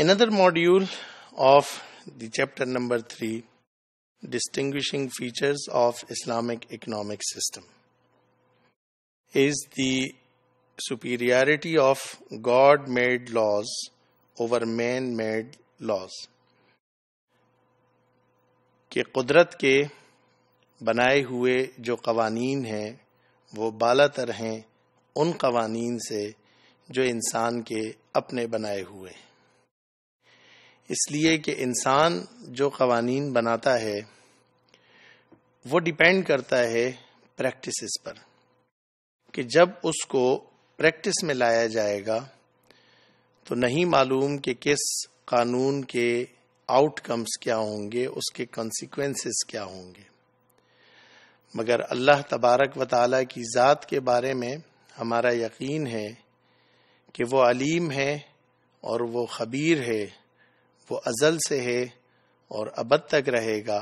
another module of the chapter number 3 distinguishing features of islamic economic system is the superiority of god made laws over man made laws ke qudrat ke banaye hue jo qawaneen hain wo बाला तर हैं उन कवानीन से जो इंसान के अपने बनाए हुए हैं इसलिए कि इंसान जो कवानीन बनाता है वो डिपेंड करता है प्रैक्टिसेस पर कि जब उसको प्रैक्टिस में लाया जाएगा तो नहीं मालूम कि किस कानून के आउटकम्स क्या होंगे उसके कॉन्सिक्वेंसेस क्या होंगे मगर अल्लाह तबारक व ताली की ज़ात के बारे में हमारा यकीन है कि वो अलीम है और वो खबीर है वो अजल से है और अब तक रहेगा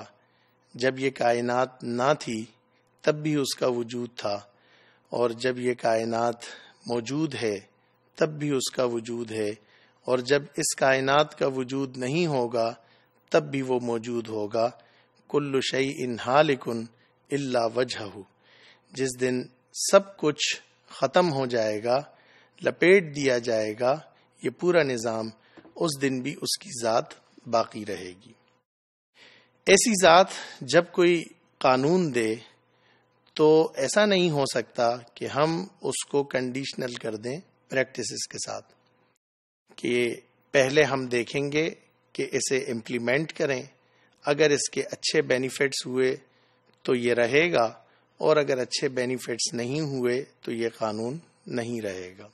जब ये कायनात ना थी तब भी उसका वजूद था और जब ये कायनात मौजूद है तब भी उसका वजूद है और जब इस कायनात का वजूद नहीं होगा तब भी वो मौजूद होगा कुल्लु शई इन हालिकुन इल्ला वजह जिस दिन सब कुछ ख़त्म हो जाएगा लपेट दिया जाएगा ये पूरा निज़ाम उस दिन भी उसकी ज़ात बाकी रहेगी ऐसी ज़ात जब कोई कानून दे तो ऐसा नहीं हो सकता कि हम उसको कंडीशनल कर दें प्रैक्टिसेस के साथ कि पहले हम देखेंगे कि इसे इम्प्लीमेंट करें अगर इसके अच्छे बेनिफिट्स हुए तो ये रहेगा और अगर अच्छे बेनिफिट्स नहीं हुए तो ये कानून नहीं रहेगा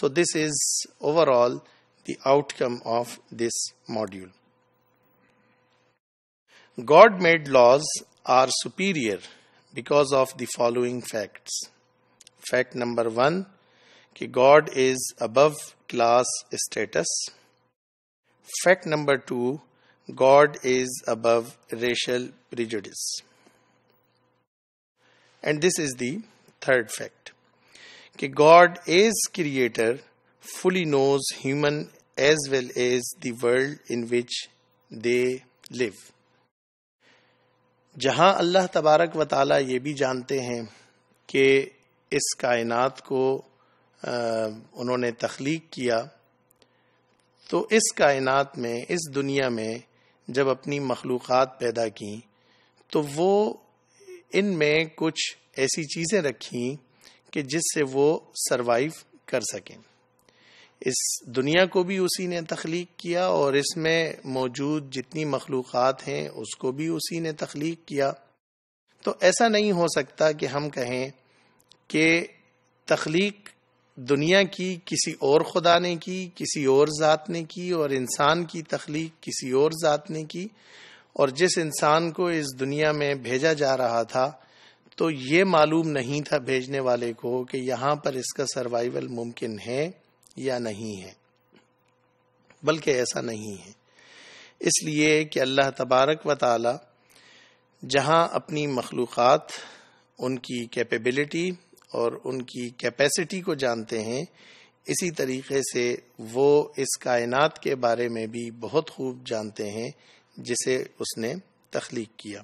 so this is overall the outcome of this module. God made laws are superior because of the following facts. Fact number one कि God is above class status. Fact number two God is above racial prejudice. And this is the third fact कि God is creator fully knows human as well as the world in which they live. जहां अल्लाह तबारक व ताली ये भी जानते हैं कि इस कायनात को आ, उन्होंने तख्लीक किया तो इस कायनात में इस दुनिया में जब अपनी मखलूक़ पैदा की तो वो इनमें कुछ ऐसी चीज़ें रखी कि जिससे वो सरवाइव कर सकें इस दुनिया को भी उसी ने तख्लीक किया और इसमें मौजूद जितनी मखलूक़ हैं उसको भी उसी ने तख्लीक किया तो ऐसा नहीं हो सकता कि हम कहें कि तख्लीक दुनिया की किसी और खुदा ने की किसी और ज़ात ने की और इंसान की तख्लीक किसी और ज़ात ने की और जिस इंसान को इस दुनिया में भेजा जा रहा था तो ये मालूम नहीं था भेजने वाले को कि यहाँ पर इसका सर्वाइवल मुमकिन है या नहीं है बल्कि ऐसा नहीं है इसलिए कि अल्लाह तबारक व जहां अपनी मखलूक़ात उनकी कैपेबिलिटी और उनकी कैपेसिटी को जानते हैं इसी तरीके से वो इस कायनात के बारे में भी बहुत खूब जानते हैं जिसे उसने तख्लीक किया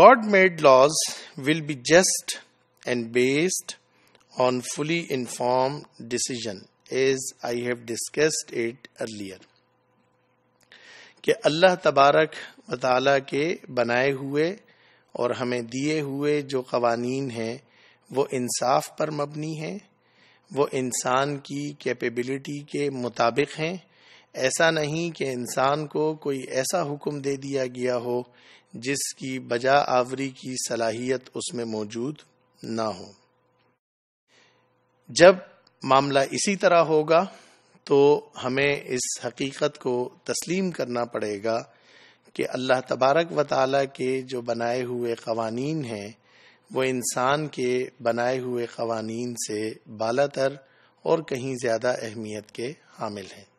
God made laws will be just and based on fully informed decision as I have discussed it earlier कि अल्लाह तबारक वाली के बनाए हुए और हमें दिए हुए जो कवानीन हैं वो इंसाफ पर मबनी हैं वो इंसान की कैपेबिलिटी के मुताबिक हैं ऐसा नहीं कि इंसान को कोई ऐसा हुक्म दे दिया गया हो जिसकी बजा आवरी की सलाहियत उसमें मौजूद ना हो जब मामला इसी तरह होगा तो हमें इस हकीकत को तस्लीम करना पड़ेगा कि अल्लाह तबारक व ताली के जो बनाए हुए कवानीन हैं वो इंसान के बनाए हुए कवानीन से तर और कहीं ज़्यादा अहमियत के हामिल हैं